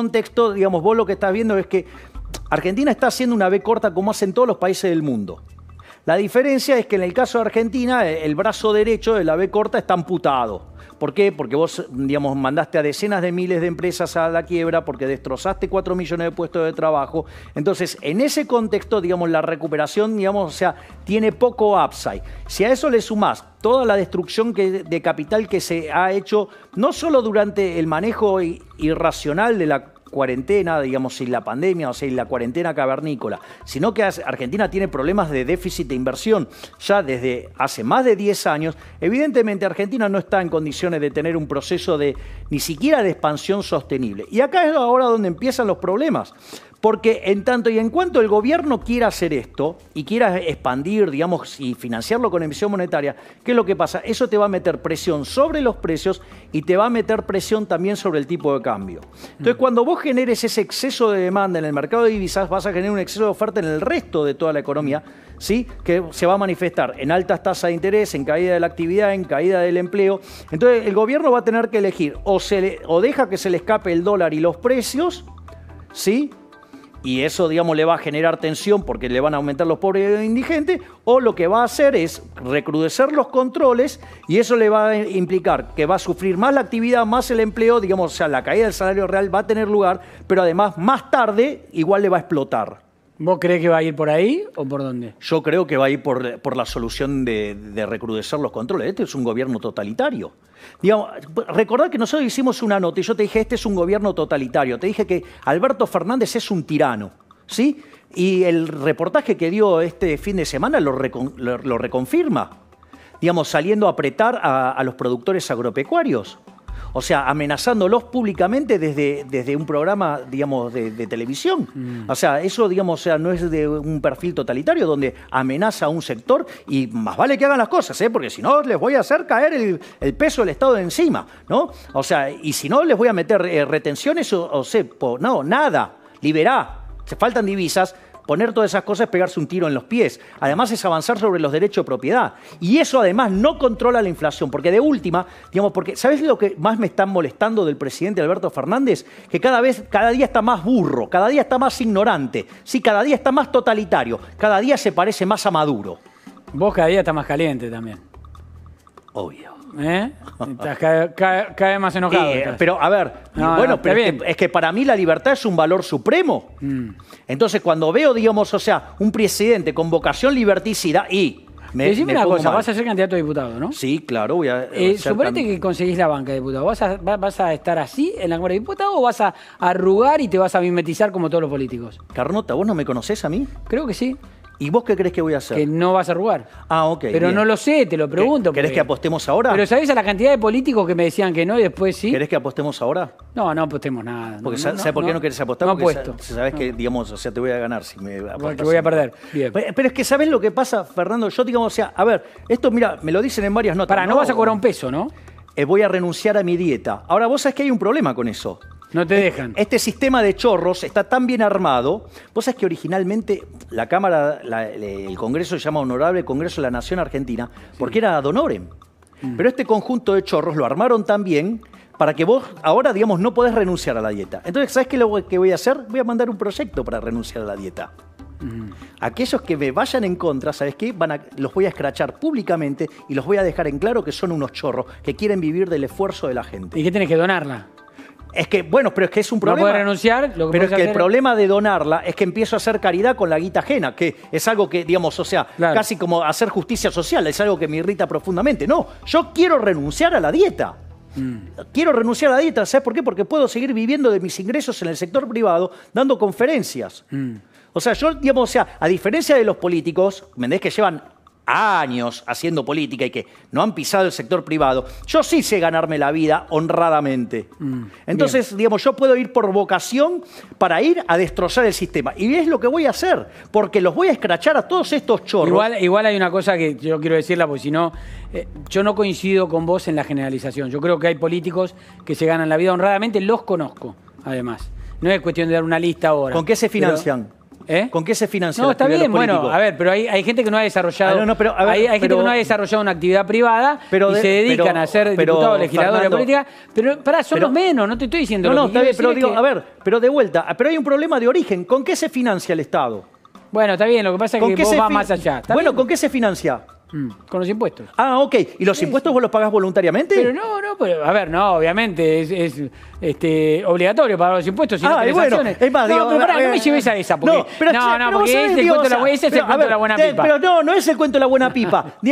contexto, digamos, vos lo que estás viendo es que Argentina está haciendo una B corta como hacen todos los países del mundo. La diferencia es que en el caso de Argentina, eh, el brazo derecho de la B corta está amputado. ¿Por qué? Porque vos, digamos, mandaste a decenas de miles de empresas a la quiebra porque destrozaste 4 millones de puestos de trabajo. Entonces, en ese contexto, digamos, la recuperación, digamos, o sea, tiene poco upside. Si a eso le sumás toda la destrucción de capital que se ha hecho, no solo durante el manejo irracional de la cuarentena, digamos, sin la pandemia o sin la cuarentena cavernícola, sino que Argentina tiene problemas de déficit de inversión ya desde hace más de 10 años. Evidentemente Argentina no está en condiciones de tener un proceso de ni siquiera de expansión sostenible. Y acá es ahora donde empiezan los problemas porque en tanto y en cuanto el gobierno quiera hacer esto y quiera expandir, digamos, y financiarlo con emisión monetaria, ¿qué es lo que pasa? Eso te va a meter presión sobre los precios y te va a meter presión también sobre el tipo de cambio. Entonces, mm. cuando vos generes ese exceso de demanda en el mercado de divisas, vas a generar un exceso de oferta en el resto de toda la economía, mm. ¿sí? Que se va a manifestar en altas tasas de interés, en caída de la actividad, en caída del empleo. Entonces, el gobierno va a tener que elegir o, o deja que se le escape el dólar y los precios, ¿sí? y eso, digamos, le va a generar tensión porque le van a aumentar los pobres e indigentes, o lo que va a hacer es recrudecer los controles y eso le va a implicar que va a sufrir más la actividad, más el empleo, digamos, o sea, la caída del salario real va a tener lugar, pero además más tarde igual le va a explotar. ¿Vos crees que va a ir por ahí o por dónde? Yo creo que va a ir por, la solución de, recrudecer los controles. Este es un gobierno totalitario. Digamos, recordad que nosotros hicimos una nota y yo te dije, este es un gobierno totalitario. Te dije que Alberto Fernández es un tirano. ¿sí? Y el reportaje que dio este fin de semana lo, reconfirma. Digamos, saliendo a apretar a los productores agropecuarios o sea, amenazándolos públicamente desde, desde un programa, digamos, de, televisión. Mm. O sea, eso, digamos, o sea, no es de un perfil totalitario donde amenaza a un sector y más vale que hagan las cosas, ¿eh? porque si no les voy a hacer caer el, peso del Estado de encima, ¿no? O sea, y si no les voy a meter eh, retenciones o, o no, nada, liberá, se faltan divisas, Poner todas esas cosas es pegarse un tiro en los pies. Además es avanzar sobre los derechos de propiedad. Y eso además no controla la inflación, porque de última, digamos, porque ¿sabes lo que más me está molestando del presidente Alberto Fernández? Que cada vez, cada día está más burro, cada día está más ignorante, sí, cada día está más totalitario, cada día se parece más a Maduro. Vos cada día está más caliente también. Obvio. ¿Eh? cada, más enojado. Eh, pero a ver, bueno, es, que, para mí la libertad es un valor supremo. Mm. Entonces, cuando veo, digamos, o sea, un presidente con vocación liberticida y. Me, una cosa, vas a ser candidato a diputado, ¿no? Sí, claro, voy eh, suponete que conseguís la banca de diputado. ¿Vas a, vas a estar así en la Cámara de Diputados o vas a arrugar y te vas a mimetizar como todos los políticos? Carnota, ¿vos no me conocés a mí? Creo que sí. ¿Y vos qué crees que voy a hacer? Que no vas a jugar. Ah, ok. Pero no lo sé, te lo pregunto. ¿Querés que apostemos ahora? Pero ¿sabés a la cantidad de políticos que me decían que no y después sí? ¿Querés que apostemos ahora? No, no apostemos nada. Porque por qué no, querés apostar? No apuesto. sabés que, digamos, o sea, te voy a ganar si me apostas. Te voy a perder. Pero, es que ¿sabés lo que pasa, Fernando? Yo, digamos, o sea, a ver, esto, mira, me lo dicen en varias notas. Para, no, vas a cobrar un peso, ¿no? Eh, voy a renunciar a mi dieta. Ahora, vos sabés que hay un problema con eso. No te dejan. Este sistema de chorros está tan bien armado. Vos sabés que originalmente la Cámara, el Congreso se llama Honorable Congreso de la Nación Argentina, porque era Donoren. Mm. Pero este conjunto de chorros lo armaron tan bien para que vos ahora, digamos, no podés renunciar a la dieta. Entonces, ¿sabés qué lo que voy a hacer? Voy a mandar un proyecto para renunciar a la dieta. Mm. Aquellos que me vayan en contra, ¿sabes qué? Van a, los voy a escrachar públicamente y los voy a dejar en claro que son unos chorros, que quieren vivir del esfuerzo de la gente. ¿Y qué tenés que donarla? Es que, bueno, pero es que es un problema. No renunciar. Lo que pero es que el problema de donarla es que empiezo a hacer caridad con la guita ajena, que es algo que, digamos, o sea, casi como hacer justicia social, es algo que me irrita profundamente. No, yo quiero renunciar a la dieta. Mm. Quiero renunciar a la dieta, ¿sabes por qué? Porque puedo seguir viviendo de mis ingresos en el sector privado dando conferencias. Mm. O sea, yo, digamos, o sea, a diferencia de los políticos, ¿me entendés? Que llevan años haciendo política y que no han pisado el sector privado, yo sí sé ganarme la vida honradamente. Mm, Entonces, digamos, yo puedo ir por vocación para ir a destrozar el sistema. Y es lo que voy a hacer, porque los voy a escrachar a todos estos chorros. Igual, hay una cosa que yo quiero decirla, porque si no, eh, yo no coincido con vos en la generalización. Yo creo que hay políticos que se ganan la vida honradamente, los conozco, además. No es cuestión de dar una lista ahora. ¿Con qué se financian? ¿Eh? ¿Con qué se financia? No, está bien, bueno, a ver, pero hay, gente que no ha desarrollado. Ah, pero, hay, gente que no ha desarrollado una actividad privada y se dedican a ser diputados, legisladores de política. Pero pará, son los menos, no te estoy diciendo No, no, está bien, pero digo, a ver, pero de vuelta, pero hay un problema de origen. ¿Con qué se financia el Estado? Bueno, está bien, lo que pasa es que vos vas más allá. Bueno, ¿con qué se financia? Mm. Con los impuestos. Ah, ok. ¿Y los impuestos vos los pagás voluntariamente? Pero no, no, pero, a ver, no, obviamente, es, este, obligatorio pagar los impuestos. Si no ah, no bueno, es más, no, eh, no me lleves a esa, porque, no, no, porque ese, ese es el cuento de la buena pipa. Pero no, no es el cuento de la buena pipa.